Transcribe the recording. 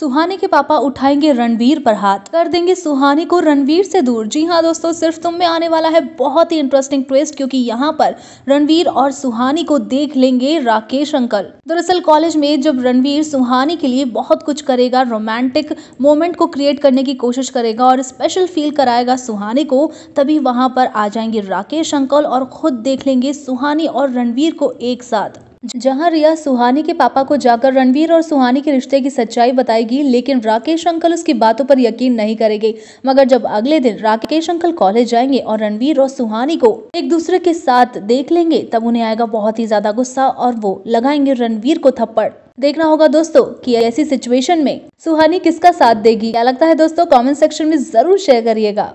सुहानी के पापा उठाएंगे रणवीर पर हाथ कर देंगे सुहानी को रणवीर से दूर जी हाँ दोस्तों सिर्फ तुम में आने वाला है बहुत ही इंटरेस्टिंग ट्विस्ट क्योंकि यहाँ पर रणवीर और सुहानी को देख लेंगे राकेश अंकल दरअसल कॉलेज में जब रणवीर सुहानी के लिए बहुत कुछ करेगा रोमांटिक मोमेंट को क्रिएट करने की कोशिश करेगा और स्पेशल फील कराएगा सुहानी को तभी वहाँ पर आ जाएंगे राकेश अंकल और खुद देख लेंगे सुहानी और रणवीर को एक साथ जहां रिया सुहानी के पापा को जाकर रणवीर और सुहानी के रिश्ते की सच्चाई बताएगी लेकिन राकेश अंकल उसकी बातों पर यकीन नहीं करेगी मगर जब अगले दिन राकेश अंकल कॉलेज जाएंगे और रणवीर और सुहानी को एक दूसरे के साथ देख लेंगे तब उन्हें आएगा बहुत ही ज्यादा गुस्सा और वो लगाएंगे रणवीर को थप्पड़ देखना होगा दोस्तों कि ऐसी सिचुएशन में सुहानी किसका साथ देगी क्या लगता है दोस्तों कमेंट सेक्शन में जरूर शेयर करिएगा